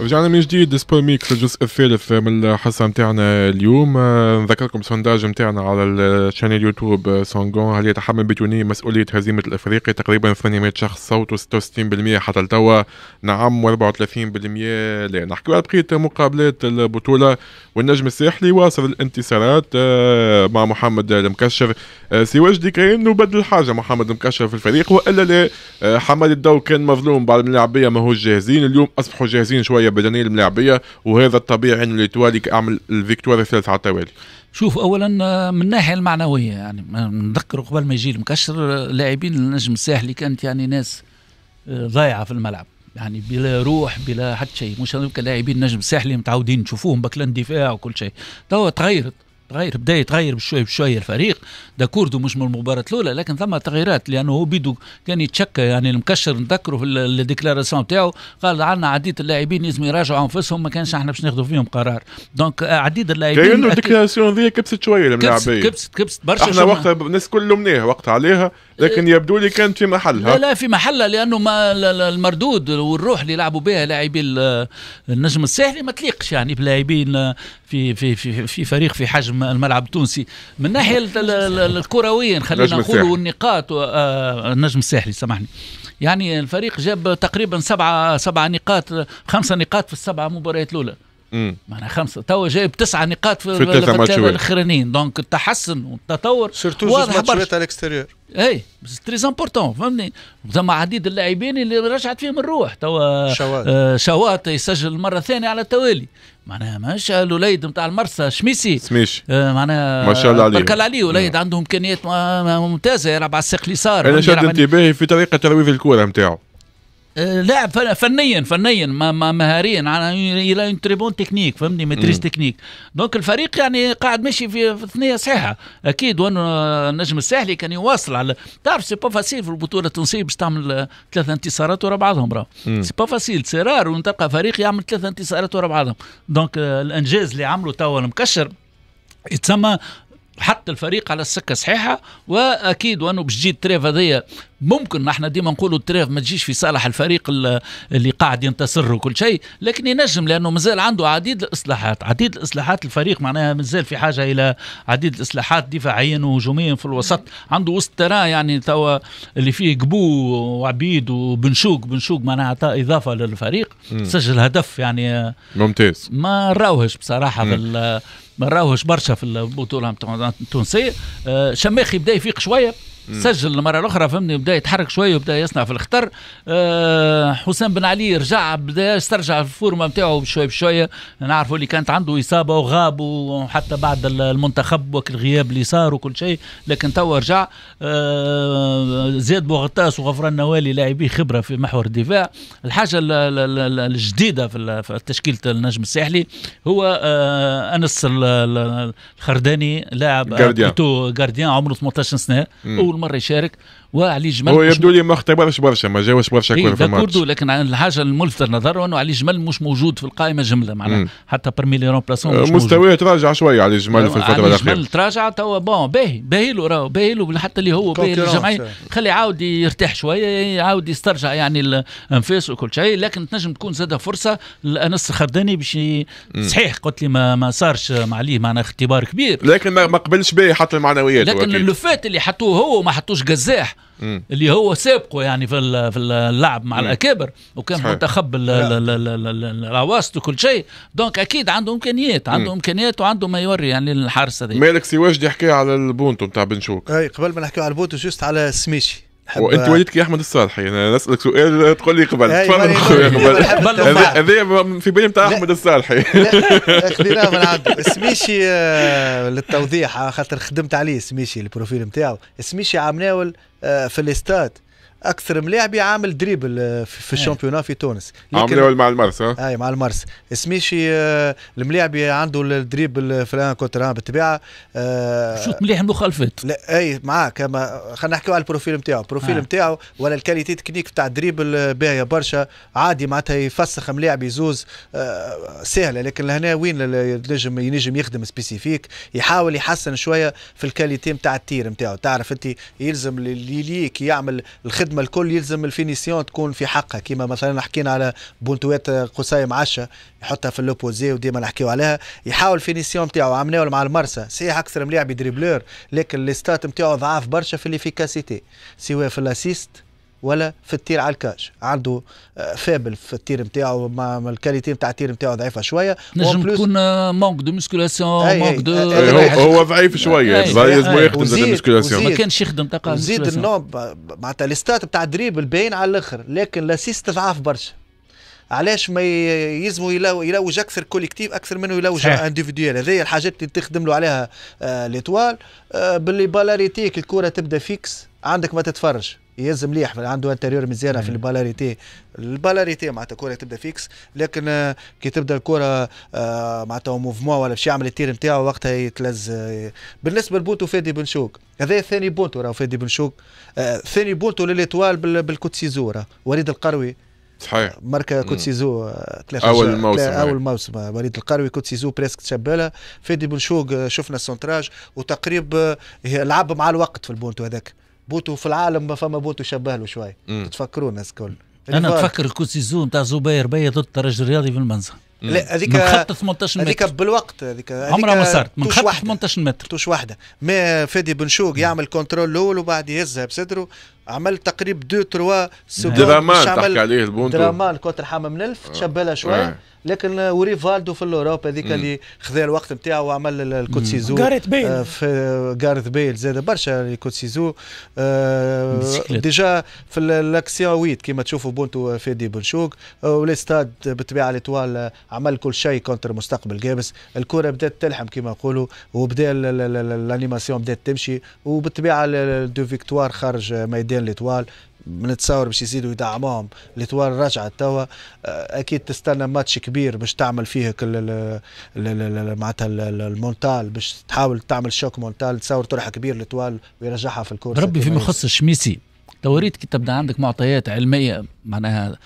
رجعنا من جديد سبور ميكس الجزء الثالث من الحصه نتاعنا اليوم آه، نذكركم سونداج نتاعنا على الشانل يوتيوب آه، سونغون هل يتحمل بتوني مسؤوليه هزيمه الافريقي تقريبا 800 شخص صوتوا 66% حتى لتوا نعم و 34% لا نحكي على بقيه مقابلات البطوله والنجم الساحلي واصل الانتصارات آه، مع محمد المكشر سي وجدي كان بدل حاجه محمد المكشر في الفريق والا لا حماد الدو كان مظلوم بعد اللاعبيه ماهوش جاهزين اليوم اصبحوا جاهزين شويه شويه بدنيه الملاعبيه وهذا الطبيعي يعني انه توالي اعمل الفيكتوار الثالث على التوالي شوف اولا آه، من الناحيه المعنويه يعني نذكر قبل ما يجي المكشر آه، لاعبين النجم الساحلي كانت يعني ناس آه، ضايعه في الملعب يعني بلا روح بلا حتى شيء مش هذوك لاعبين النجم الساحلي متعودين نشوفوهم بكلا دفاع وكل شيء توا تغيرت تغير بدا يتغير بشوي بشوي الفريق داكوردو مش من المباراة الأولى لكن ثم تغييرات لأنه هو بيدو كان يتشكى يعني المكشر نذكره في الديكلاراسيون تاعو قال عندنا عديد اللاعبين لازم يراجعوا أنفسهم ما كانش احنا باش ناخذوا فيهم قرار دونك آه، عديد اللاعبين كأنه الديكلاراسيون ذي كبست شوية الملاعبية كبست كبست برشا احنا وقتها الناس كلهم وقت وقتها عليها لكن إيه. يبدو لي كانت في محلها لا لا في محلها لانه ما المردود والروح اللي لعبوا بها لاعبي النجم الساحلي ما تليقش يعني بلاعبين في في في في فريق في حجم الملعب التونسي من ناحيه الكرويه خلينا نقول النقاط آه، النجم الساحلي سامحني يعني الفريق جاب تقريبا سبعه سبعه نقاط خمسه نقاط في السبعه مباريات الاولى معناها خمسه توا جايب تسعه نقاط في, في الثلاثه الاخرانيين دونك التحسن والتطور سيرتو واضح ماتشات على الاكستيريور اي تري امبورتون فهمني ثم عديد اللاعبين اللي رجعت فيهم الروح توا شوات آه شوات يسجل المرة الثانية على التوالي معناها ماشي الوليد نتاع المرسى شميسي سميش آه معناها ما شاء الله عليه بركل عليه وليد نعم. عندهم امكانيات ممتازه يلعب على الساق اليسار انا شد انتباهي في طريقه ترويض الكوره نتاعو لاعب فنيا فنيا ما مهاريا يعني الى اون تري بون تكنيك فهمني ماتريس تكنيك دونك الفريق يعني قاعد ماشي في, ثنيه صحيحه اكيد وانه النجم الساحلي كان يواصل على تعرف سي با فاسيل في البطوله التونسيه باش تعمل ثلاثه انتصارات ورا بعضهم راه سي با فاسيل سي رار وان تلقى فريق يعمل ثلاثه انتصارات ورا بعضهم دونك الانجاز اللي عمله توا المكشر يتسمى حط الفريق على السكه صحيحه واكيد وانه باش تجي التريف هذايا ممكن نحن ديما نقولوا التريف ما تجيش في صالح الفريق اللي قاعد ينتصر وكل شيء لكن ينجم لانه مازال عنده عديد الاصلاحات عديد الاصلاحات الفريق معناها مازال في حاجه الى عديد الاصلاحات دفاعيا وهجوميا في الوسط عنده وسط ترى يعني توا اللي فيه قبو وعبيد وبنشوق بنشوق معناها عطى اضافه للفريق م. سجل هدف يعني ممتاز ما راوهش بصراحه راهوش برشا في البطوله التونسيه آه، شماخي بدا يفيق شويه سجل المره الاخرى فهمني بدا يتحرك شويه وبدا يصنع في الخطر أه حسام بن علي رجع بدا استرجع الفورمه نتاعو بشويه بشويه نعرفوا اللي كانت عنده اصابه وغاب وحتى بعد المنتخب والغياب اللي صار وكل شيء لكن توا رجع أه زيد بوغطاس وغفران نوالي لاعبي خبره في محور الدفاع الحاجه الجديده في تشكيله النجم الساحلي هو أه انس الخرداني لاعب جارديان عمره 18 سنه كل مره يشارك وعلي جمل هو يبدو لي ما اختبرش برشا ما جاوش برشا كوره إيه، في الماتش لكن الحاجه الملفتة نظره انه علي جمل مش موجود في القائمه جمله معناها حتى برمي لي رومبلاسون مستواه تراجع شويه علي جمل في الفتره الاخيره علي جمل تراجع توا بون باهي باهي له راهو باهي له حتى اللي هو باهي للجمعيه خلي عاود يرتاح شويه يعاود يسترجع يعني الانفاس وكل شيء لكن تنجم تكون زاد فرصه لانس الخرداني باش صحيح قلت لي ما, ما صارش مع عليه معناها اختبار كبير لكن ما قبلش به حتى المعنويات لكن اللفات اللي حطوه هو ما حطوش قزاح اللي هو سابقه يعني في في اللعب مع الاكابر وكان منتخب الرواسط وكل شيء دونك اكيد عنده امكانيات عنده امكانيات وعنده ما يوري يعني الحارس هذا مالك سي واجد يحكي على البونتو نتاع بن شوك اي قبل ما نحكي على البونتو جوست على سميشي وانت وليدك يا احمد الصالحي انا نسالك سؤال تقول لي قبل تفضل خويا قبل هذا في بالي نتاع احمد الصالحي خذيناه من عنده سميشي آه، للتوضيح آه، خاطر خدمت عليه سميشي البروفيل نتاعو سميشي ناول آه، في الاستاد اكثر ملاعبي عامل دريبل آه، في إيه. الشامبيونات في تونس عامل مع المرس ها اي آه، مع المرس سميشي آه، الملاعبي عنده الدريبل في الان كونتر بالطبيعه شوط مليح المخالفات لا اي معاك اما خلينا نحكيو على البروفيل نتاعو البروفيل نتاعو ولا الكاليتي تكنيك تاع الدريبل باهيه برشا عادي معناتها يفسخ ملاعبي زوز سهله لكن لهنا وين ينجم ينجم يخدم سبيسيفيك يحاول يحسن شويه في الكاليتي نتاع التير نتاعو تعرف انت يلزم اللي ليك يعمل الخدمه الخدمه الكل يلزم الفينيسيون تكون في حقها كيما مثلا حكينا على بونتوات قصاي معشه يحطها في لوبوزي وديما نحكيو عليها يحاول الفينيسيون نتاعو عملناه مع المرسى صحيح اكثر من لاعب دريبلور لكن الستات نتاعو ضعاف برشا في الافيكاسيتي سواء في الاسيست ولا في التير على الكاج عنده آه، فابل في التير نتاعو مع الكاليتي نتاع التير نتاعو ضعيفه شويه نجم تكون مونك دو مسكولاسيون مونك دو هو ضعيف شويه لازم يخدم زاد المسكولاسيون ما كانش يخدم طاقه زيد النوب معناتها الستات نتاع الدريب الباين على الاخر لكن لاسيست ضعاف برشا علاش ما يلزموا يلوج اكثر كوليكتيف اكثر منه يلوج انديفيديوال هذه الحاجات اللي تخدم له عليها آه ليتوال آه باللي بالاريتيك الكره تبدا فيكس عندك ما تتفرج يهز مليح عنده انتيريور مزيانه في البالاريتي البالاريتي معناتها الكره تبدا فيكس لكن آه، كي تبدا الكره آه، معناتها موفمون ولا باش يعمل التير نتاعو وقتها يتلز آه، بالنسبه لبوتو فادي بن شوك هذا ثاني بونتو راهو فادي بن شوك ثاني بونتو لليتوال بالكوتسيزو وليد القروي صحيح ماركا كوتسيزو ثلاثة اول موسم اول يعني. موسم وليد القروي كوتسيزو بريسك تشبالة فادي بن شفنا السونتراج وتقريب لعب مع الوقت في البونتو هذاك بوتو في العالم ما فما بوتو شبه له شوي تتفكروا الناس الكل انا نتفكر الكوسيزون تاع زبير بيا ضد الترجي الرياضي في المنزه لا هذيك من خط 18 متر هذيك بالوقت هذيك عمرها ما صارت من خط 18 متر توش واحده ما فادي بن شوق يعمل كنترول الاول وبعد يهزها بصدره عمل تقريب دو تروا سكوند درامان تحكي عليه البونتو درامان كونتر حمام نلف آه. تشبلها شويه آه. لكن وريفالدو في الاوروبا هذيك اللي خذا الوقت نتاعو وعمل الكوتسيزو جاريت آه، بيل في جاريت بيل زاد برشا الكوتسيزو آه، ديجا في الاكسيون 8 كيما تشوفوا بونتو فادي بنشوك آه، وليستاد بالطبيعه الاطوال عمل كل شيء كونتر مستقبل جابس الكره بدات تلحم كيما نقولوا وبدا الانيماسيون بدات تمشي وبالطبيعه دو فيكتوار خارج ميدان الاطوال بنتصور باش يزيدوا يدعموهم ليتوار رجعت توا آه، اكيد تستنى ماتش كبير باش تعمل فيه كل معناتها المونتال باش تحاول تعمل شوك مونتال تصور طرح كبير لطوال ويرجعها في الكورس ربي فيما يخص الشميسي توريت كي تبدا عندك معطيات علميه معناها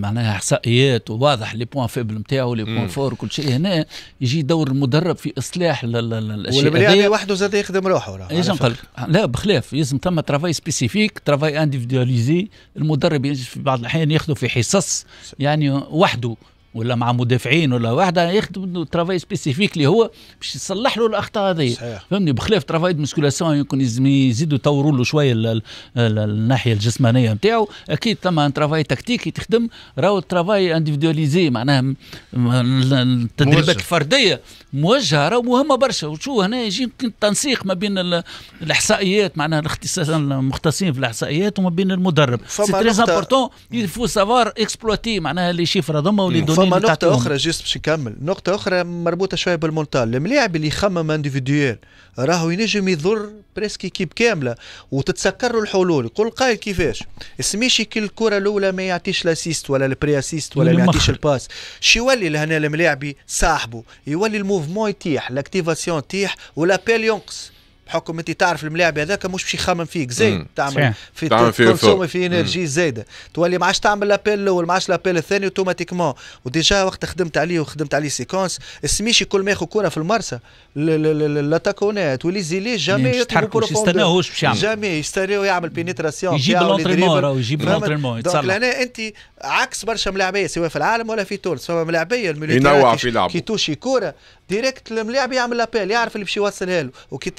معناها احصائيات وواضح لي بوان فيبل نتاعو لي بوان فور كل شيء هنا يجي دور المدرب في اصلاح الاشياء والبني وحده زاد يخدم روحه ايش نقول لا بخلاف يلزم ثم ترافاي سبيسيفيك ترافاي انديفيدواليزي المدرب في بعض الاحيان ياخذ في حصص يعني وحده ولا مع مدافعين ولا واحد يخدم ترافاي سبيسيفيك اللي هو باش يصلح له الاخطاء هذه فهمني بخلاف ترافاي مسكولاسيون يمكن يزيدوا يطوروا له شويه الناحيه الجسمانيه نتاعو اكيد ثم ترافاي تكتيكي تخدم راهو ترافاي انديفيدواليزي معناها التدريبات الفرديه موجهه راهو مهمه برشا وشو هنا يجي يمكن التنسيق ما بين الاحصائيات معناها المختصين في الاحصائيات وما بين المدرب سي تري امبورتون يفو سافار اكسبلوتي معناها لي شيفر هذوما ولي فما نقطة أخرى جست باش نكمل، نقطة أخرى مربوطة شوية بالمونتال، الملاعب اللي يخمم انديفيديوال راهو ينجم يضر بريسك كيب كاملة وتتسكر له الحلول، يقول قايل كيفاش؟ سميشي كل الكرة الأولى ما يعطيش لاسيست ولا البري اسيست ولا ما يعطيش الباس، شي يولي لهنا الملاعبي صاحبه، يولي الموفمون يتيح، لاكتيفاسيون تيح والابيل ينقص. بحكم انت تعرف الملاعب هذاك مش باش يخمم فيك زايد تعمل في تعمل في انرجي زايده تولي ما عادش تعمل لابيل الاول ما عادش لابيل الثاني اوتوماتيكمون وديجا وقت خدمت عليه وخدمت عليه سيكونس السميشي كل ما ياخذ كره في المرسى لاتاكونات ولي زيلي جامي يتحركوا يستناوهوش باش يعمل جامي يستناو يعمل بينيتراسيون يجيب لونتريمون يجيب لونتريمون يتصلح لهنا انت عكس برشا ملاعبيه سواء في العالم ولا في تونس فما ملاعبيه ينوع في لعبه كي توشي كوره ديريكت الملاعب يعمل لابيل يعرف اللي باش يوصلها له وكي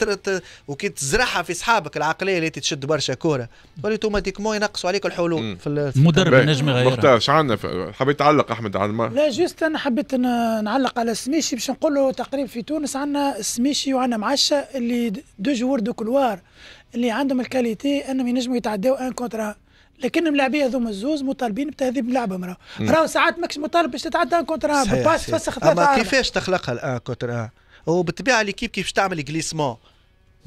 وكي تزرعها في صحابك العقليه اللي تشد برشا كوره تولي اوتوماتيكمون ينقصوا عليك الحلول في المدرب نجم يغيرها مختار شو عندنا حبيت تعلق احمد على لا جوست انا حبيت نعلق على السميشي باش نقول له تقريبا في تونس عندنا السميشي وعندنا معشة اللي دو جوور دو كلوار اللي عندهم الكاليتي انهم ينجموا يتعداو ان كونتر لكن الملاعبيه هذوما الزوز مطالبين بتهذيب اللعبه مرة راهو ساعات ماكش مطالب باش تتعدى ان كونتر ان فسخ تفسخ اما كيفاش تخلقها الان كونتر ان وبالطبيعه ليكيب كيفاش تعمل جليسمون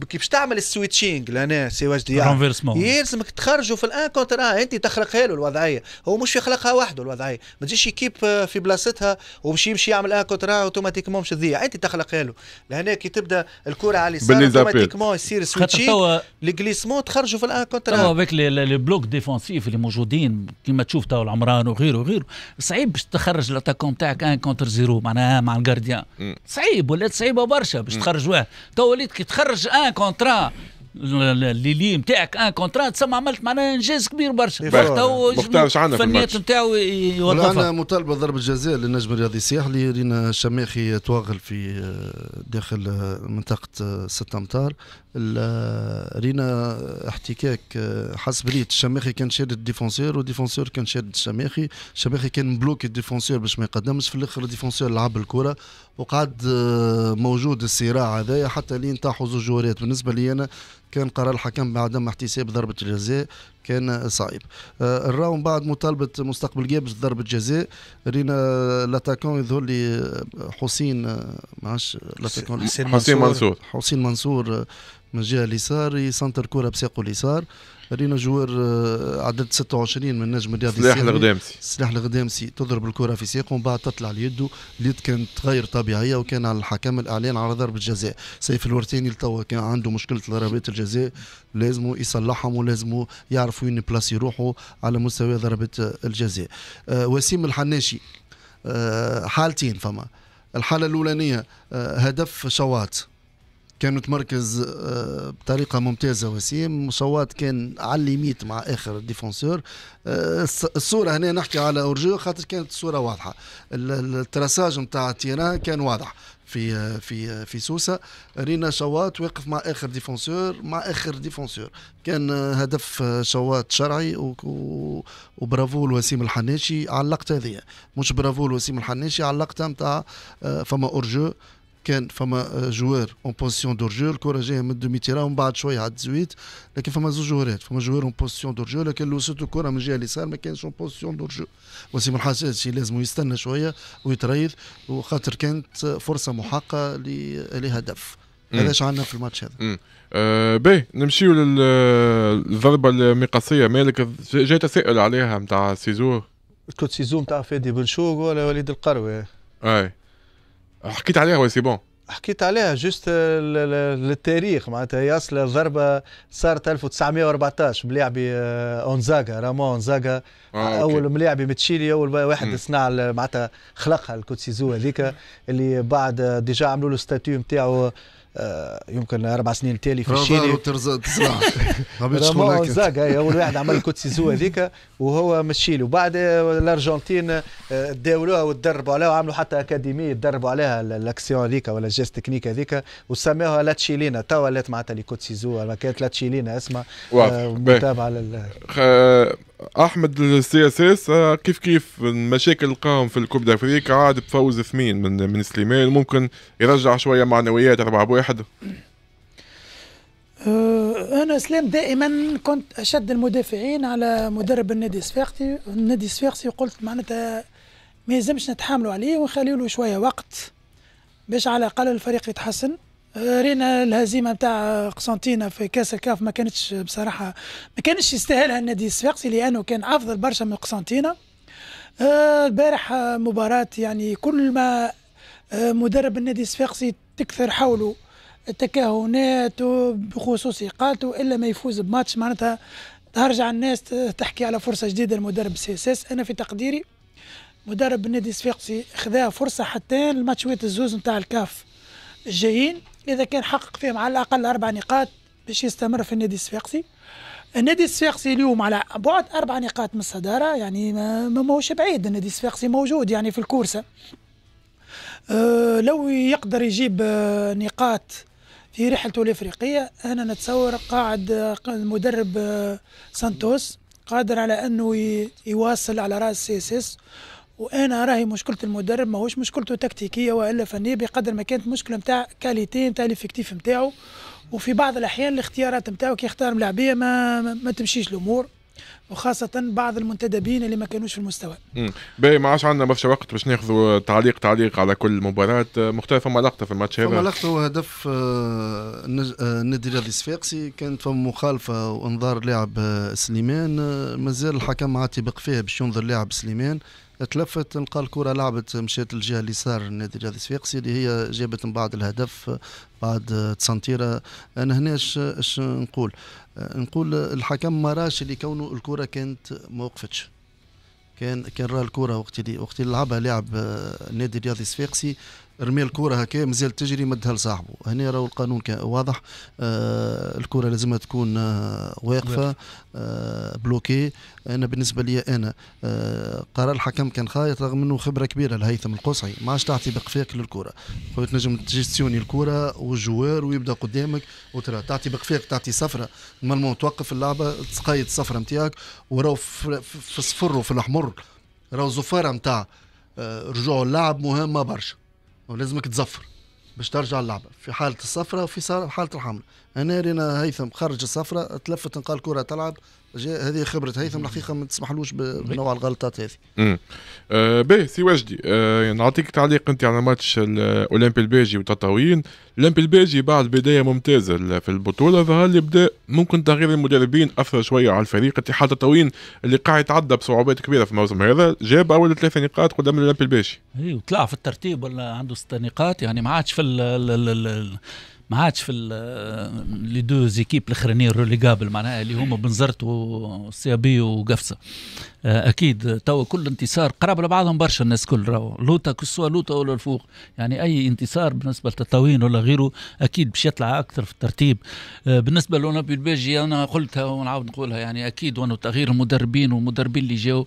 كيفاش تعمل السويتشينغ لهنا سي واجد يعني يلزمك تخرجوا في الان كونتر اه انت تخلقها له الوضعيه هو مش يخلقها وحده الوضعيه ما تجيش يكيب آه، في بلاصتها ومش يمشي يعمل ان آه كونتر اه اوتوماتيكمون مش تضيع انت تخلقها له لهنا كي تبدا الكره على اليسار اوتوماتيكمون يصير سويتشينج ليغليسمون تخرجوا في الان كونتر اه هذاك لي بلوك ديفونسيف اللي موجودين كيما تشوف تو العمران وغيره وغيره صعيب باش تخرج الاتاكون تاعك ان كونتر زيرو معناها مع الجارديان صعيب ولات صعيبه برشا باش تخرج واحد تو وليت كي تخرج ان ان كونترا اللي نتاعك ان كونترا تسمى عملت معناها انجاز كبير برشا وقتها واش الفنيات نتاعو يوظفها انا مطالبه ضرب الجزاء للنجم الرياضي السياح اللي رينا الشماخي تواغل في داخل منطقه 6 امتار رينا احتكاك حسب ريت الشماخي كان شاد الديفونسور والديفونسور كان شاد الشماخي الشماخي كان مبلوك الديفونسور باش ما يقدمش في الاخر الديفونسور لعب الكره وقعد موجود الصراع هذايا حتى لين طاحوا زوج بالنسبه لي انا كان قرار الحكم بعدم احتساب ضربه الجزاء كان صعيب آه، الراوند بعد مطالبه مستقبل جابش ضربه جزاء رينا لاتاكون يظهر لي آه، حسين آه، معاش لاتاكون حسين منصور حسين منصور من جهه اليسار سنتر كوره بساقه اليسار رينا جوار آه، عدد 26 من نجم الرياضي سلاح الغدامسي سلاح الغدامسي تضرب الكره في ساقه ومن بعد تطلع ليده اليد كانت غير طبيعيه وكان على الحكم الاعلان على ضربه جزاء سيف الورتاني لتوا كان عنده مشكله ضربات الجزاء لازمه يصلحهم ولازمه يعرف وين بلاسي روحه على مستوى ضربات آه، الجزاء آه وسيم الحناشي آه حالتين فما الحاله الاولانيه آه هدف شواط كانوا تمركز آه، بطريقة ممتازة وسيم مصوات كان على الليميت مع آخر ديفونسور آه، الصورة هنا نحكي على أورجو خاطر كانت الصورة واضحة التراساج نتاع التيران كان واضح في آه، في في سوسه رينا شوات واقف مع اخر ديفونسور مع اخر ديفونسور كان هدف شوات شرعي وبرافو لوسيم الحناشي على اللقطه هذه مش برافو لوسيم الحناشي على اللقطه نتاع فما اورجو كان فما آه، جوار اون بوزيسيون دورجور الكره جايه من دومي تيرا ومن بعد شويه على 18 لكن فما زوج جوارات فما جوار اون بوزيسيون دورجور لكن لو سوت الكره من الجهه اليسار ما كانش اون بوزيسيون دورجو وسيم الحساس لازم يستنى شويه ويتريث وخاطر كانت فرصه محقه لهدف هذاش عندنا في الماتش هذا آه باهي نمشيو للضربه المقصيه مالك جاي تسائل عليها نتاع سيزو كنت سيزو نتاع فادي بنشوق ولا وليد القروي اي حكيت عليها وسي بون حكيت عليها جوست للتاريخ معناتها ياسر الضربه صارت 1914 ملاعبي آه، اونزاغا رامون اونزاغا آه اول ملاعبي متشيلي اول واحد صنع معناتها خلقها الكوتسيزو هذيك اللي بعد ديجا عملوا له ستاتيو نتاعو آه، يمكن اربع سنين تالي في الشيلي رامون زاكا اول واحد عمل كوت سيزو هذيك وهو من الشيلي وبعد الارجنتين آه، داولوها وتدربوا عليها وعملوا حتى اكاديميه تدربوا عليها الاكسيون هذيك ولا الجيست تكنيك هذيك وسماوها لا تشيلينا توا ولات معناتها لي سيزو كانت لا تشيلينا اسمها آه، متابعه احمد السي اس اس آه، كيف كيف المشاكل اللي قام في الكوب دافريك عاد بفوز ثمين من من سليمان ممكن يرجع شويه معنويات 4 بواحد آه، انا سلام دائما كنت اشد المدافعين على مدرب النادي الصفاقسي النادي الصفاقسي وقلت معناتها ما يلزمش نتحاملوا عليه ونخليوا له شويه وقت باش على الاقل الفريق يتحسن رينا الهزيمه نتاع قسنطينه في كاس الكاف ما كانتش بصراحه ما كانش يستاهلها النادي الصفاقسي لانه كان افضل برشا من قسنطينه آه، البارح مباراه يعني كل ما آه، مدرب النادي الصفاقسي تكثر حوله التكهنات بخصوص اقالته الا ما يفوز بماتش معناتها ترجع الناس تحكي على فرصه جديده للمدرب سي اس اس انا في تقديري مدرب النادي الصفاقسي خذا فرصه حتى الماتشوات الزوز نتاع الكاف الجايين اذا كان حقق فيهم على الاقل اربع نقاط باش يستمر في النادي الصفاقسي النادي الصفاقسي اليوم على بعد اربع نقاط من الصداره يعني ما ماهوش بعيد النادي الصفاقسي موجود يعني في الكورسه أه لو يقدر يجيب أه، نقاط في رحلته الافريقيه انا نتصور قاعد أه، المدرب أه، سانتوس قادر على انه يواصل على راس سي اس اس وانا راهي مشكله المدرب ماهوش مشكلته تكتيكيه والا فنيه بقدر ما كانت مشكله نتاع كاليتي نتاع الافكتيف نتاعو وفي بعض الاحيان الاختيارات نتاعو كي يختار ملاعبيه ما ما تمشيش الامور وخاصة بعض المنتدبين اللي ما كانوش في المستوى. باهي ما عادش عندنا برشا وقت باش ناخذوا تعليق تعليق على كل مباراة مختار فما لقطة في الماتش هذا. فما لقطة وهدف النادي آه، آه، الرياضي الصفاقسي كانت فما مخالفة وانظار لاعب آه، سليمان مازال الحكم عاتبق فيها باش ينظر لاعب سليمان تلفت نلقى الكره لعبت مشات للجهه اليسار نادي الرياضي السفيقسي اللي هي جابت من بعد الهدف بعد تسنتيره انا هنا اش نقول نقول الحكم ما راش اللي كونه الكره كانت ما وقفتش كان كان راه الكره وقت اللي وقت اللي لعبها لاعب نادي الرياضي الصفاقسي رمي الكره هكا مازال تجري مدها لصاحبه هنا راهو القانون واضح آه الكره لازم تكون آه واقفه آه بلوكي انا بالنسبه لي انا آه قرار الحكم كان خايط رغم انه خبره كبيره لهيثم القصعي ما عادش تعطي بقفاك للكره خويا تنجم تجيستيوني الكره والجوار ويبدا قدامك وترى تعطي بقفاك تعطي صفرة نورمالمون توقف اللعبه تقيد الصفرة نتاعك وراهو في الصفر وفي الاحمر راهو زفاره نتاع آه، رجوع اللعب مهمه برشا ولازمك تزفر باش ترجع اللعبه في حالة الصفرة وفي حالة الحمل هنا رينا هيثم خرج الصفرة تلفت نقال كرة تلعب هذه خبرة هيثم الحقيقة ما تسمحلوش بنوع الغلطات هذه. آه باهي سي وجدي آه نعطيك تعليق أنت على ماتش الأولمبي الباجي وتطاوين، الأولمبي الباجي بعد بداية ممتازة في البطولة ظهر لي بدا ممكن تغيير المدربين أثر شوية على الفريق، اتحاد تطاوين اللي قاعد يتعدى بصعوبات كبيرة في الموسم هذا جاب أول ثلاثة نقاط قدام الأولمبي الباجي. إي أيوة، وطلع في الترتيب ولا عنده ست نقاط يعني ما عادش في ما عادش في لي دو زيكيب الاخرانيين قابل معناها اللي هما بنزرت وسيابي وقفصه آه، اكيد توا كل انتصار قراب لبعضهم برشا الناس كل راهو لوطا كسوا لوطا ولا الفوق يعني اي انتصار بالنسبه للتطاوين ولا غيره اكيد باش يطلع اكثر في الترتيب آه، بالنسبه لأولمبي البيجي انا قلتها ونعاود نقولها يعني اكيد وانه تغيير المدربين والمدربين اللي جاوا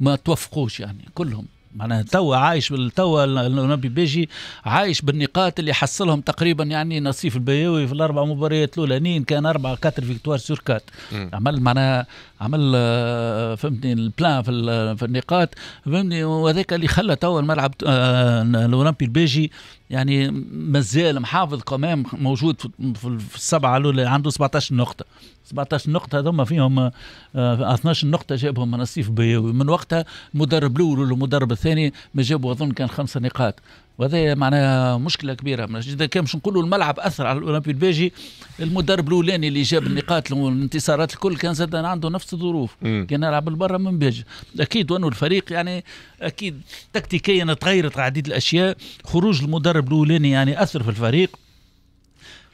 ما توفقوش يعني كلهم معناها توا عايش توا الأولمبي بيجي عايش بالنقاط اللي حصلهم تقريبا يعني نصيف البيوي في الأربع مباريات الأولانيين كان اربع كاتر فيكتوار سور كات عمل معناها عمل آه، فهمتني البلان في, في النقاط فهمتني وهذاك اللي خلى توا الملعب آه، الأولمبي البيجي يعني مازال محافظ كمان موجود في السبعه الاولى عنده 17 نقطه 17 نقطة هذوما فيهم 12 آه، نقطة جابهم من الصيف بياوي من وقتها المدرب الأول والمدرب الثاني ما جابوا أظن كان خمسة نقاط وهذا معناها مشكله كبيره اذا كان باش نقولوا الملعب اثر على الاولمبي البيجي المدرب الاولاني اللي جاب النقاط والانتصارات الكل كان زاد عنده نفس الظروف كان يلعب برا من باجي اكيد وانه الفريق يعني اكيد تكتيكيا تغيرت عديد الاشياء خروج المدرب الاولاني يعني اثر في الفريق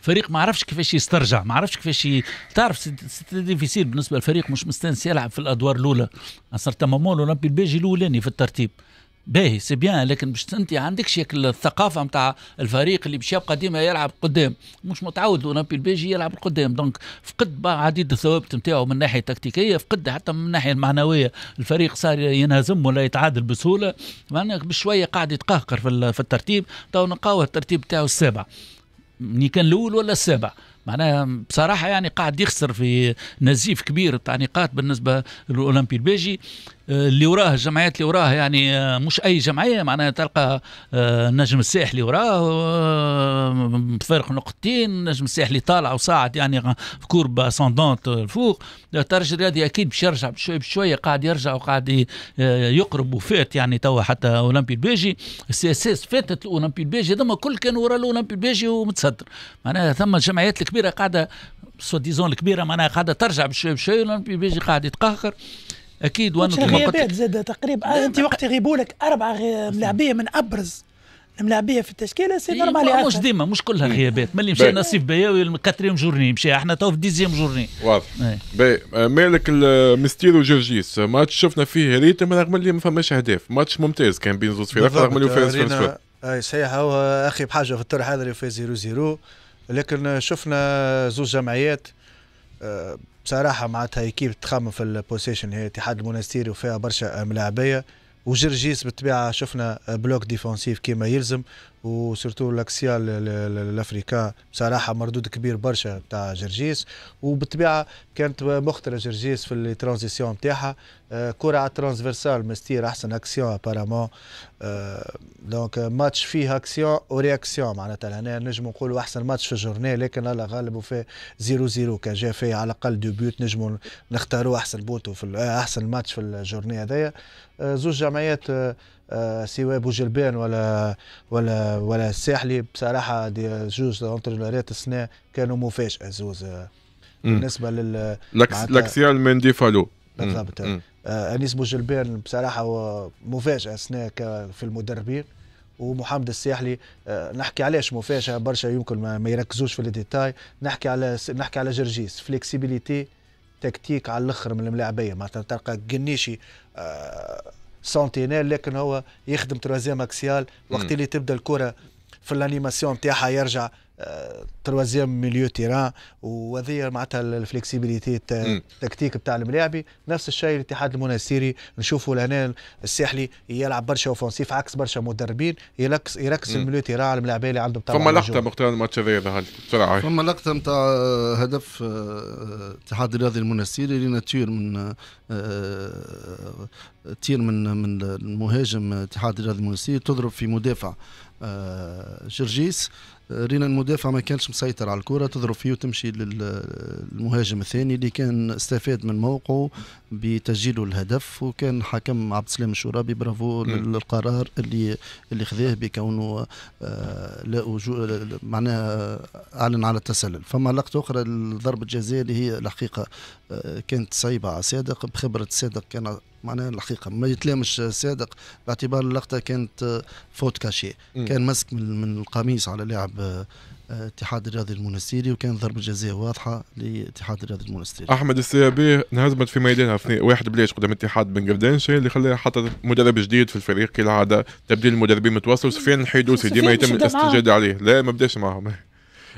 فريق ما عرفش كيفاش يسترجع ما عرفش كيفاش ي... تعرف ديفيسيل بالنسبه للفريق مش مستانس يلعب في الادوار الاولى صار تمامون الاولمبي البيجي الاولاني في الترتيب باهي سي بيان لكن باش انت عندك شكل الثقافه نتاع الفريق اللي باش يبقى ديما يلعب قدام مش متعود اولمبي البيجي يلعب قدام دونك فقد عديد الثوابت نتاعو من الناحيه التكتيكيه فقد حتى من الناحيه المعنويه الفريق صار ينهزم ولا يتعادل بسهوله معناها بشويه قاعد يتقهقر في الترتيب تو نقاو الترتيب نتاعو السابع ني كان الاول ولا السابع معناها بصراحه يعني قاعد يخسر في نزيف كبير تاع نقاط بالنسبه للاولمبي البيجي اللي وراه الجمعيات اللي وراه يعني آه، مش اي جمعيه معناها تلقى النجم آه، الساحلي وراه بفارق آه، نقطتين النجم الساحلي طالع وصاعد يعني في كورب اسوندونت الفوق الترجي الرياضي اكيد باش يرجع بشوي بشويه قاعد يرجع وقاعد يقرب وفات يعني توا حتى اولمبي البيجي السي اس اس فاتت الاولمبي البيجي ثم كل كان ورا الاولمبي البيجي ومتصدر معناها ثم الجمعيات الكبيره قاعده سو ديزون الكبيره معناها قاعده ترجع بشوي بشوي الاولمبي البيجي قاعد يتقهقر اكيد وانا الغيابات زاد تقريبا آه، انت وقت يغيبوا لك اربع ملاعبيه من ابرز ملاعبيه في التشكيله سي إيه، نورمال مش ديما مش كلها غيابات ملي مشى نصيف بياوي الكاتريم جورني مشى احنا تو في ديزيام جورني واضح إيه. باهي مالك آه، مستير وجرجيس ماتش شفنا فيه ريتم رغم اللي ما فماش اهداف ماتش ممتاز كان بين زوز فرق رغم اللي فاز في اي صحيح هو اخي بحاجه في الطرح هذا اللي فاز 0 0 لكن شفنا زوز جمعيات آه، بصراحه معناتها كيف تخمم في البوزيشن هي اتحاد المونستيري وفيها برشا ملاعبيه وجرجيس بالطبيعه شفنا بلوك ديفونسيف كما يلزم وسيرتو لاكسيال لافريكا بصراحه مردود كبير برشا تاع جرجيس وبالطبيعه كانت مخترة جرجيس في الترانزيسيون نتاعها آه، كرة على الترانسفيرسال مستير احسن اكسيون ابارامون دونك ماتش فيه اكسيون ورياكسيون معناتها هنا نجم نقولوا احسن ماتش في الجورني لكن الله غالب وفي 0 0 كان جا فيه على الاقل دو بيوت نجموا نختاروا احسن بوتو في آه، احسن ماتش في الجورني هذايا آه، زوج جمعيات آه، سواء بوجلبان ولا ولا ولا الساحلي بصراحه دي جوج اونترينورات السنه كانوا مفاجاه زوز آه، بالنسبه لل لاكسيال مندي فالو بالضبط آه، انيس بوجلبان بصراحه مفاجاه السنه في المدربين ومحمد الساحلي نحكي علاش مفاجاه برشا يمكن ما يركزوش في الديتاي نحكي على نحكي على جرجيس فليكسيبيليتي تكتيك على الاخر من الملاعبيه معناتها تلقى قنيشي سنتينير لكن هو يخدم ترازيام اكسيال وقت اللي تبدا الكره في الانيماسيون نتاعها يرجع آه، تروازيام ميليو تيران وهذه معناتها الفلكسيبيليتي التكتيك بتاع الملاعبي نفس الشيء الاتحاد المنستيري نشوفوا لهنا الساحلي يلعب برشا اوفنسيف عكس برشا مدربين يركز يركز الميليو تيران على الملاعبيه اللي عندهم فما لقطه مختار الماتش هذايا ظهر بسرعه فما لقطه نتاع آه، هدف الاتحاد آه، الرياضي المنستيري اللي تير من تير من من المهاجم الاتحاد الرياضي المنستيري تضرب في مدافع جرجيس رينا المدافع ما كانش مسيطر على الكره تضرب فيه وتمشي للمهاجم الثاني اللي كان استفاد من موقعه بتسجيله الهدف وكان حكم عبد السلام الشرابي برافو للقرار اللي اللي خذاه بكونه آه، لا معناها اعلن على التسلل فما لقطه اخرى ضربه جزاء اللي هي الحقيقه آه، كانت صعيبه على صادق بخبره صادق كان معناها الحقيقه ما يتلامش صادق باعتبار اللقطه كانت فوت كاشي كان مسك من, من القميص على لاعب آه، اتحاد الرياضي المنستيري وكان ضربة جزاء واضحة لاتحاد الرياضي المنستيري أحمد السيابي انهزمت في ميدانها في واحد بلاش قدام اتحاد بن شيء اللي خلاها حتى مدرب جديد في الفريق كالعادة تبديل المدربين متواصل وسفيان الحيدوسي ديما يتم الاستجاد عليه لا ما بداش معهم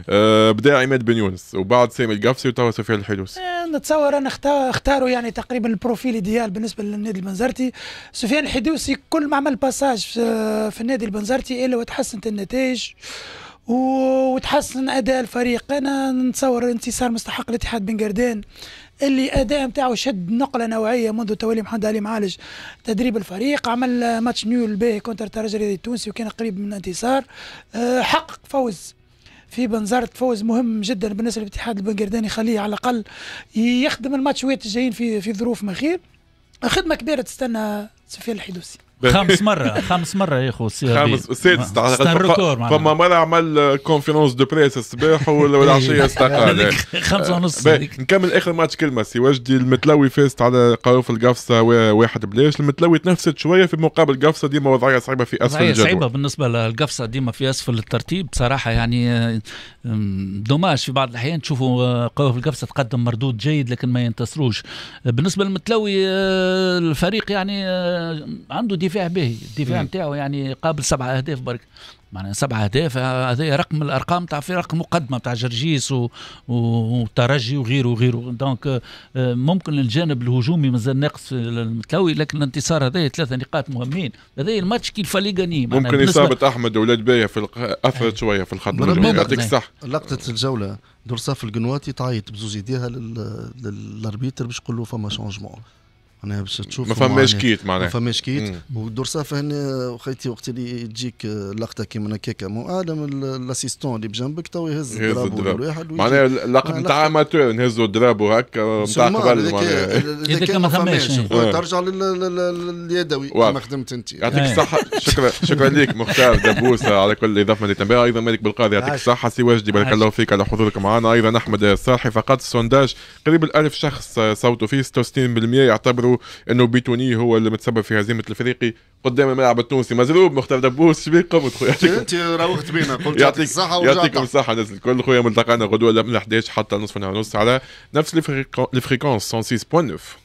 آه، بدا عماد بن يونس وبعد سامي القفصي وتوا سفيان الحلوس إيه، نتصور انا اختاروا يعني تقريبا البروفيل ديال بالنسبه للنادي البنزرتي سفيان الحدوسي كل ما عمل باساج في النادي البنزرتي الا وتحسنت النتائج وتحسن اداء الفريق انا نتصور انتصار مستحق لاتحاد بن قردان اللي اداء نتاعو شد نقله نوعيه منذ تولي محمد علي معالج تدريب الفريق عمل ماتش نيول باهي كونتر الترجي التونسي وكان قريب من الانتصار آه، حقق فوز في بنزرت فوز مهم جدا بالنسبه للاتحاد البنقرداني خليه على الاقل يخدم الماتشوات الجايين في في ظروف ما خدمه كبيره تستنى سفيان الحدوسي خمس مرة خمس مرة يا خو خمس سادس فما مرة عمل كونفيرونس دو بريس الصباح والعشية استقال خمسة آه، ونص نكمل اخر ماتش كلمة سي وجدي المتلوي فازت على قاروف القفصة واحد بلاش المتلوي تنفست شوية في مقابل قفصة ديما وضعية صعيبة في اسفل الجدول صعيبة بالنسبة للقفصة ديما في اسفل الترتيب بصراحة يعني آه، دوماج في بعض الاحيان تشوفوا آه، قاروف القفصة تقدم مردود جيد لكن ما ينتصروش بالنسبة للمتلوي الفريق يعني عنده دفاع باهي الدفاع نتاعو يعني قابل سبعة اهداف برك معناها سبعة اهداف آه، هذا رقم الارقام تاع فرق مقدمه تاع جرجيس و... والترجي وغيره وغيره دونك آه، ممكن الجانب الهجومي مازال ناقص المتلوي لكن الانتصار هذا ثلاثه نقاط مهمين هذا الماتش كي غاني ممكن اصابه احمد ولاد بايه في الق... اثرت شويه في الخط يعطيك نعم. الصح لقطه الجوله دور صاف القنواتي تعيط بزوز يديها للاربيتر باش يقول له فما شونجمون معناها باش تشوف ما فماش كيت معناها ما فماش كيت والدور صافا هنا خيتي وقت اللي تجيك آه، لقطه كيما هكاك عالم الاسيستون اللي بجنبك تو يهز الدراب معناها اللقطه نتاع آه، اماتور نهزوا الدراب وهكا نتاع قبل معناها يدك ما فماش آه. ترجع لليدوي كما خدمت انت يعطيك الصحه شكرا شكرا لك مختار دبوس على كل الاضافه اللي تنبيها ايضا مالك بالقاضي يعطيك الصحه سي واجدي بارك الله فيك على حضورك معنا ايضا احمد الصالحي فقط السونداج قريب ال 1000 شخص صوتوا فيه 66% يعتبروا انه بيتوني هو اللي متسبب في هزيمه الافريقي قدام الملعب التونسي مزروب مختار دبوس شبيك قمت خويا انت روحت بينا قلت يعطيك الصحه يعطيكم الصحه الناس الكل خويا ملتقانا غدوه من 11 حتى نصف نهار ونص على نفس الفريكونس 106.9